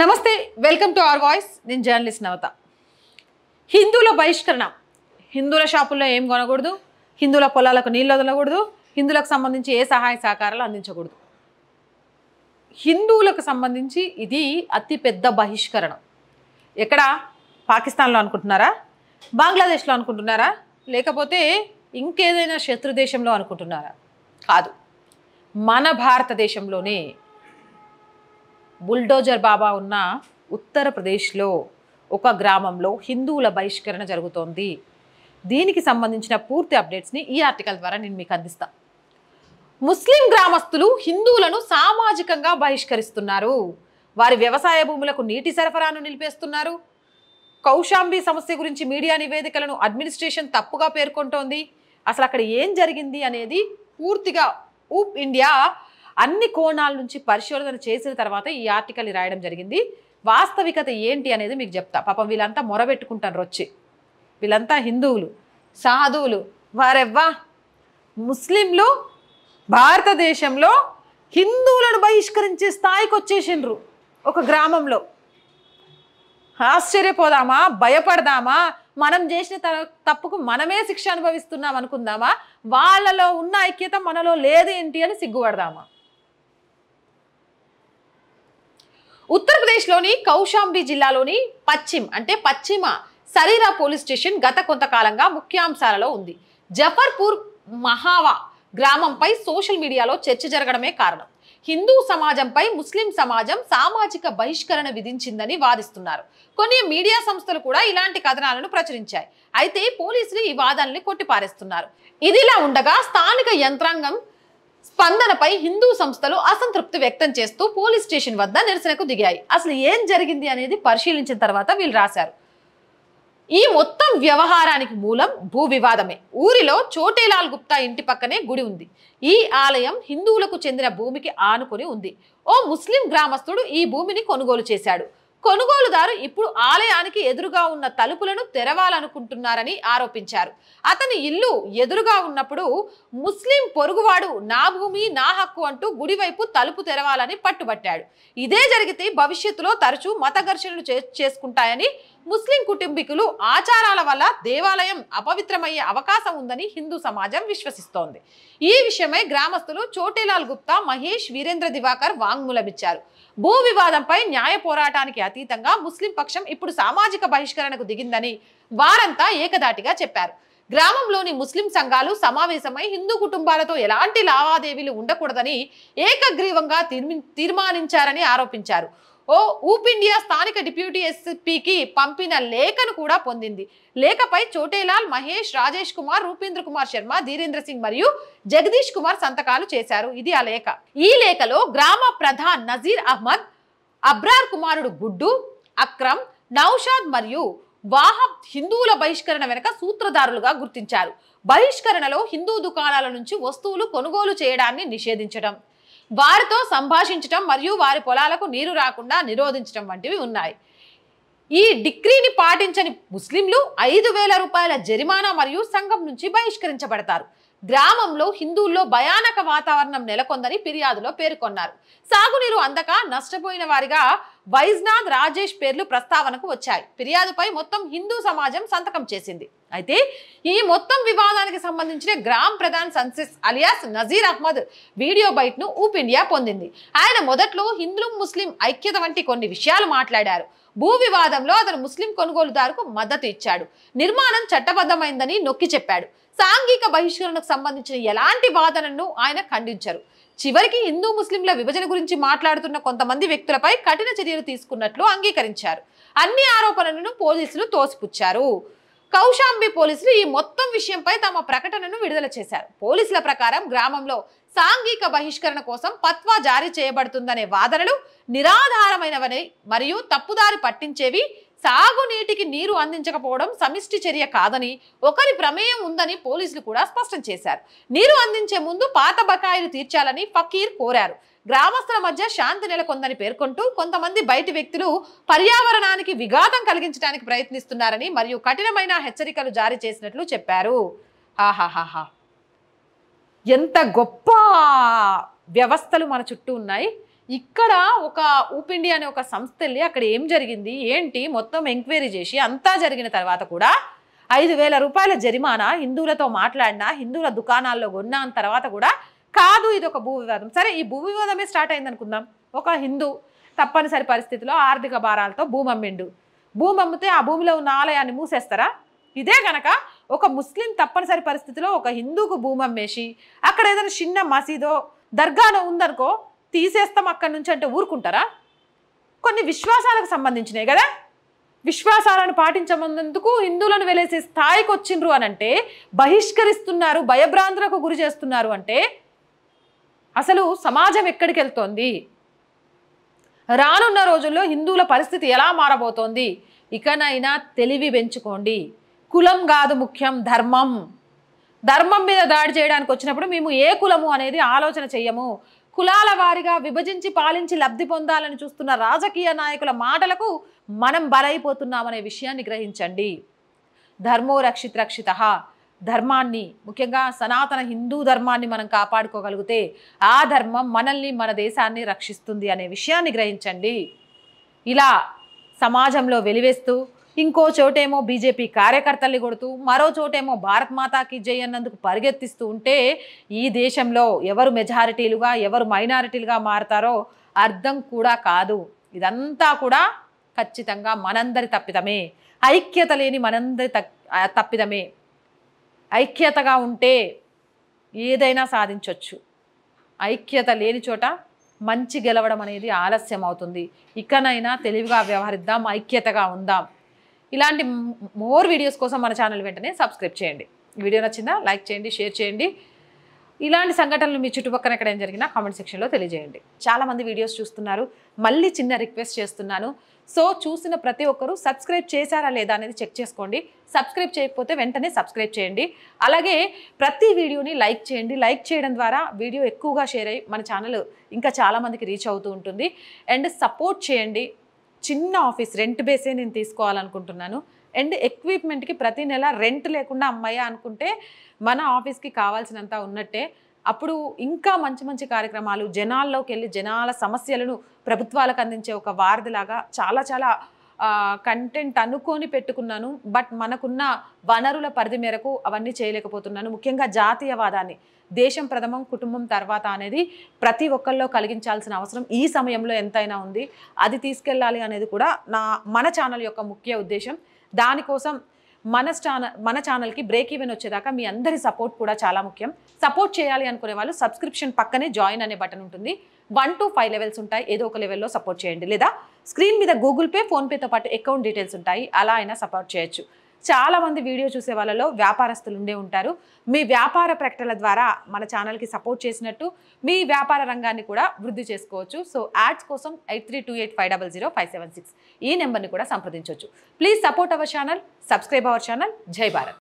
నమస్తే welcome to our voice నేను journalist Navata హిందువుల బహిష్కరణ హిందువుల షాపుల్లో ఏం కొనకూడదు హిందువుల పొలాలకు నీళ్ళు వదలకూడదు హిందువులకు సంబంధించి ఏ సహాయ సహకారాలు అందించకూడదు హిందువులకు సంబంధించి ఇది అతిపెద్ద బహిష్కరణ ఎక్కడ పాకిస్తాన్లో అనుకుంటున్నారా బంగ్లాదేశ్లో అనుకుంటున్నారా లేకపోతే ఇంకేదైనా శత్రు దేశంలో అనుకుంటున్నారా కాదు మన భారతదేశంలోనే బుల్డోజర్ బాబా ఉన్న ఉత్తరప్రదేశ్లో ఒక గ్రామంలో హిందువుల బహిష్కరణ జరుగుతోంది దీనికి సంబంధించిన పూర్తి అప్డేట్స్ని ఈ ఆర్టికల్ ద్వారా నేను మీకు అందిస్తా ముస్లిం గ్రామస్తులు హిందువులను సామాజికంగా బహిష్కరిస్తున్నారు వారి వ్యవసాయ భూములకు నీటి సరఫరాను నిలిపేస్తున్నారు కౌశాంబి సమస్య గురించి మీడియా నివేదికలను అడ్మినిస్ట్రేషన్ తప్పుగా పేర్కొంటోంది అసలు అక్కడ ఏం జరిగింది అనేది పూర్తిగా ఊప్ ఇండియా అన్ని కోణాల నుంచి పరిశోధన చేసిన తర్వాత ఈ ఆర్టికల్ రాయడం జరిగింది వాస్తవికత ఏంటి అనేది మీకు చెప్తా పాపం వీళ్ళంతా మొరబెట్టుకుంటారు వచ్చి వీళ్ళంతా హిందువులు సాధువులు వారెవ్వా ముస్లింలు భారతదేశంలో హిందువులను బహిష్కరించే స్థాయికి వచ్చేసిండ్రు ఒక గ్రామంలో ఆశ్చర్యపోదామా భయపడదామా మనం చేసిన తప్పుకు మనమే శిక్ష అనుభవిస్తున్నాం అనుకుందామా వాళ్ళలో ఉన్న ఐక్యత మనలో లేదు ఏంటి అని సిగ్గుపడదామా ఉత్తరప్రదేశ్లోని కౌశాంబి జిల్లాలోని పశ్చిమ్ అంటే పశ్చిమ సరీరా పోలీస్ స్టేషన్ గత కొంతకాలంగా ముఖ్యాంశాలలో ఉంది జఫర్పూర్ మహావా గ్రామంపై సోషల్ మీడియాలో చర్చ జరగడమే కారణం హిందూ సమాజంపై ముస్లిం సమాజం సామాజిక బహిష్కరణ విధించిందని వాదిస్తున్నారు కొన్ని మీడియా సంస్థలు కూడా ఇలాంటి కథనాలను ప్రచురించాయి అయితే పోలీసులు ఈ వాదనని కొట్టిపారేస్తున్నారు ఇదిలా ఉండగా స్థానిక యంత్రాంగం స్పందనపై హిందూ సంస్థలు అసంతృప్తి వ్యక్తం చేస్తూ పోలీస్ స్టేషన్ వద్ద నిరసనకు దిగాయి అసలు ఏం జరిగింది అనేది పరిశీలించిన తర్వాత వీళ్ళు రాశారు ఈ మొత్తం వ్యవహారానికి మూలం భూ వివాదమే ఊరిలో చోటేలాల్ గుప్తా ఇంటి పక్కనే గుడి ఉంది ఈ ఆలయం హిందువులకు చెందిన భూమికి ఆనుకొని ఉంది ఓ ముస్లిం గ్రామస్తుడు ఈ భూమిని కొనుగోలు చేశాడు కొనుగోలుదారు ఇప్పుడు ఆలయానికి ఎదురుగా ఉన్న తలుపులను తెరవాలనుకుంటున్నారని ఆరోపించారు అతని ఇల్లు ఎదురుగా ఉన్నప్పుడు ముస్లిం పొరుగువాడు నా భూమి నా హక్కు అంటూ గుడివైపు తలుపు తెరవాలని పట్టుబట్టాడు ఇదే జరిగితే భవిష్యత్తులో తరచూ మత ఘర్షణలు చేసుకుంటాయని ముస్లిం కుటుంబీకులు ఆచారాల వల్ల దేవాలయం అపవిత్రమయ్యే అవకాశం ఉందని హిందూ సమాజం విశ్వసిస్తోంది ఈ విషయమై గ్రామస్తులు చోటేలాల్ గుప్తా మహేష్ వీరేంద్ర దివాకర్ వాంగ్మూలమిచ్చారు భూ వివాదంపై న్యాయ పోరాటానికి అతీతంగా ముస్లిం పక్షం ఇప్పుడు సామాజిక బహిష్కరణకు దిగిందని వారంతా ఏకదాటిగా చెప్పారు గ్రామంలోని ముస్లిం సంఘాలు సమావేశమై హిందూ కుటుంబాలతో ఎలాంటి లావాదేవీలు ఉండకూడదని ఏకగ్రీవంగా తీర్మానించారని ఆరోపించారు ఓ ఊప్ ఇండియా స్థానిక డిప్యూటీ ఎస్పీకి పంపిన లేఖను కూడా పొందింది లేఖపై చోటేలాల్ మహేష్ రాజేష్ కుమార్ రూపేంద్ర కుమార్ శర్మ ధీరేంద్ర సింగ్ మరియు జగదీష్ కుమార్ సంతకాలు చేశారు ఇది ఆ లేఖ ఈ లేఖలో గ్రామ ప్రధాన్ నజీర్ అహ్మద్ అబ్రార్ కుమారుడు గుడ్డు అక్రమ్ నౌషాద్ మరియు వాహబ్ హిందువుల బహిష్కరణ వెనుక సూత్రధారులుగా గుర్తించారు బహిష్కరణలో హిందూ దుకాణాల నుంచి వస్తువులు కొనుగోలు చేయడాన్ని నిషేధించడం వారితో సంభాషించటం మరియు వారి పొలాలకు నీరు రాకుండా నిరోధించటం వంటివి ఉన్నాయి ఈ డిగ్రీని పాటించని ముస్లింలు ఐదు వేల రూపాయల జరిమానా మరియు సంఘం నుంచి బహిష్కరించబడతారు గ్రామంలో హిందువుల్లో భయానక వాతావరణం నెలకొందని ఫిర్యాదులో పేర్కొన్నారు సాగునీరు అందక నష్టపోయిన వారిగా వైజ్నాథ్ రాజేష్ పేర్లు ప్రస్తావనకు వచ్చాయి ఫిర్యాదుపై మొత్తం హిందూ సమాజం సంతకం చేసింది అయితే ఈ మొత్తం వివాదానికి సంబంధించిన గ్రామ ప్రధాన్ సన్సిస్ అలియాస్ నజీర్ అహ్మద్ వీడియో బైట్ను ఊప్ ఇండియా పొందింది ఆయన మొదట్లో హిందూ ముస్లిం ఐక్యత వంటి కొన్ని విషయాలు మాట్లాడారు భూ వివాదంలో అతను ముస్లిం కొనుగోలుదారుకు మద్దతు ఇచ్చాడు నిర్మాణం చట్టబద్ధమైందని నొక్కి చెప్పాడు సాంఘిక బహిష్కరణకు సంబంధించిన ఎలాంటి వాదనను ఆయన ఖండించరు చివరికి హిందూ ముస్లింల విభజన గురించి మాట్లాడుతున్న కొంతమంది వ్యక్తులపై కఠిన చర్యలు తీసుకున్నట్లు అంగీకరించారు అన్ని ఆరోపణలను పోలీసులు తోసిపుచ్చారు కౌశాంబి పోలీసులు ఈ మొత్తం విషయంపై తమ ప్రకటనను విడుదల చేశారు పోలీసుల ప్రకారం గ్రామంలో సాంఘిక బహిష్కరణ కోసం పత్వా జారీ చేయబడుతుందనే వాదనలు నిరాధారమైనవని మరియు తప్పుదారి పట్టించేవి సాగునీటికి నీరు అందించకపోవడం సమిష్టి చర్య కాదని ఒకరి ప్రమేయం ఉందని పోలీసులు కూడా స్పష్టం చేశారు నీరు అందించే ముందు పాత బకాయిలు తీర్చాలని ఫకీర్ కోరారు గ్రామస్తుల మధ్య శాంతి నెలకొందని పేర్కొంటూ కొంతమంది బయటి వ్యక్తులు పర్యావరణానికి విఘాతం కలిగించడానికి ప్రయత్నిస్తున్నారని మరియు కఠినమైన హెచ్చరికలు జారీ చేసినట్లు చెప్పారు ఆహాహాహా ఎంత గొప్ప వ్యవస్థలు మన చుట్టూ ఉన్నాయి ఇక్కడ ఒక ఊపిండి అనే ఒక సంస్థ వెళ్ళి అక్కడ ఏం జరిగింది ఏంటి మొత్తం ఎంక్వైరీ చేసి అంతా జరిగిన తర్వాత కూడా ఐదు వేల రూపాయల జరిమానా హిందువులతో మాట్లాడినా హిందువుల దుకాణాల్లో కొన్నా తర్వాత కూడా కాదు ఇది ఒక భూ వివాదం సరే ఈ భూ వివాదమే స్టార్ట్ అయింది అనుకుందాం ఒక హిందూ తప్పనిసరి పరిస్థితిలో ఆర్థిక భారాలతో భూమి అమ్మిండు భూమి అమ్మితే ఆ భూమిలో ఉన్న ఆలయాన్ని మూసేస్తారా ఇదే గనక ఒక ముస్లిం తప్పనిసరి పరిస్థితిలో ఒక హిందూకు భూమి అమ్మేసి అక్కడ ఏదైనా చిన్న మసీదో దర్గానో ఉందనుకో తీసేస్తాం అక్కడి నుంచి అంటే ఊరుకుంటారా కొన్ని విశ్వాసాలకు సంబంధించినవి కదా విశ్వాసాలను పాటించమందుకు హిందువులను వెలేసే స్థాయికి వచ్చిండ్రు అని అంటే బహిష్కరిస్తున్నారు భయభ్రాంతులకు గురి చేస్తున్నారు అంటే అసలు సమాజం ఎక్కడికి వెళ్తోంది రానున్న రోజుల్లో హిందువుల పరిస్థితి ఎలా మారబోతోంది ఇకనైనా తెలివి పెంచుకోండి కులం కాదు ముఖ్యం ధర్మం ధర్మం మీద దాడి చేయడానికి వచ్చినప్పుడు మేము ఏ కులము అనేది ఆలోచన చెయ్యము కులాల వారిగా విభజించి పాలించి లబ్ధి పొందాలని చూస్తున్న రాజకీయ నాయకుల మాటలకు మనం బలైపోతున్నామనే విషయాన్ని గ్రహించండి ధర్మో రక్షిత రక్షిత ధర్మాన్ని ముఖ్యంగా సనాతన హిందూ ధర్మాన్ని మనం కాపాడుకోగలిగితే ఆ ధర్మం మనల్ని మన దేశాన్ని రక్షిస్తుంది అనే విషయాన్ని గ్రహించండి ఇలా సమాజంలో వెలివేస్తూ ఇంకో చోటేమో బీజేపీ కార్యకర్తల్ని కొడుతూ మరో చోటేమో భారత్ మాతాకి జై అన్నందుకు పరిగెత్తిస్తూ ఉంటే ఈ దేశంలో ఎవరు మెజారిటీలుగా ఎవరు మైనారిటీలుగా మారతారో అర్థం కూడా కాదు ఇదంతా కూడా ఖచ్చితంగా మనందరి తప్పిదమే ఐక్యత లేని మనందరి తప్పిదమే ఐక్యతగా ఉంటే ఏదైనా సాధించవచ్చు ఐక్యత లేని చోట మంచి గెలవడం అనేది ఆలస్యం అవుతుంది ఇకనైనా తెలివిగా వ్యవహరిద్దాం ఐక్యతగా ఉందాం ఇలాంటి మోర్ వీడియోస్ కోసం మన ఛానల్ వెంటనే సబ్స్క్రైబ్ చేయండి వీడియో నచ్చిందా లైక్ చేయండి షేర్ చేయండి ఇలాంటి సంఘటనలు మీ చుట్టుపక్కల ఎక్కడ ఏం జరిగినా కామెంట్ సెక్షన్లో తెలియజేయండి చాలామంది వీడియోస్ చూస్తున్నారు మళ్ళీ చిన్న రిక్వెస్ట్ చేస్తున్నాను సో చూసిన ప్రతి ఒక్కరూ సబ్స్క్రైబ్ చేశారా లేదా అనేది చెక్ చేసుకోండి సబ్స్క్రైబ్ చేయకపోతే వెంటనే సబ్స్క్రైబ్ చేయండి అలాగే ప్రతి వీడియోని లైక్ చేయండి లైక్ చేయడం ద్వారా వీడియో ఎక్కువగా షేర్ అయ్యి మన ఛానల్ ఇంకా చాలామందికి రీచ్ అవుతూ ఉంటుంది అండ్ సపోర్ట్ చేయండి చిన్న ఆఫీస్ రెంట్ బేసే నేను తీసుకోవాలనుకుంటున్నాను అండ్ ఎక్విప్మెంట్కి ప్రతి నెల రెంట్ లేకుండా అమ్మాయి అనుకుంటే మన ఆఫీస్కి కావాల్సినంత ఉన్నట్టే అప్పుడు ఇంకా మంచి మంచి కార్యక్రమాలు జనాల్లోకి వెళ్ళి జనాల సమస్యలను ప్రభుత్వాలకు అందించే ఒక వారధిలాగా చాలా చాలా కంటెంట్ అనుకొని పెట్టుకున్నాను బట్ మనకున్న వనరుల పరిధి మేరకు అవన్నీ చేయలేకపోతున్నాను ముఖ్యంగా జాతీయవాదాన్ని దేశం ప్రథమం కుటుంబం తర్వాత అనేది ప్రతి ఒక్కళ్ళలో కలిగించాల్సిన అవసరం ఈ సమయంలో ఎంతైనా ఉంది అది తీసుకెళ్ళాలి అనేది కూడా నా మన ఛానల్ యొక్క ముఖ్య ఉద్దేశం దానికోసం మన ఛానల్ మన ఛానల్కి బ్రేక్ ఈవెన్ వచ్చేదాకా మీ అందరి సపోర్ట్ కూడా చాలా ముఖ్యం సపోర్ట్ చేయాలి అనుకునే వాళ్ళు సబ్స్క్రిప్షన్ పక్కనే జాయిన్ అనే బటన్ ఉంటుంది వన్ టు ఫైవ్ లెవెల్స్ ఉంటాయి ఏదో ఒక లెవెల్లో సపోర్ట్ చేయండి లేదా స్క్రీన్ మీద గూగుల్ పే ఫోన్పేతో పాటు అకౌంట్ డీటెయిల్స్ ఉంటాయి అలా అయినా సపోర్ట్ చేయొచ్చు చాలా మంది వీడియో చూసే వాళ్ళలో వ్యాపారస్తులు ఉండే ఉంటారు మీ వ్యాపార ప్రకటనల ద్వారా మన ఛానల్కి సపోర్ట్ చేసినట్టు మీ వ్యాపార రంగాన్ని కూడా వృద్ధి చేసుకోవచ్చు సో యాడ్స్ కోసం eight three two eight five double zero five seven six ఈ నెంబర్ని కూడా సంప్రదించవచ్చు please support our channel subscribe our channel జై భారత్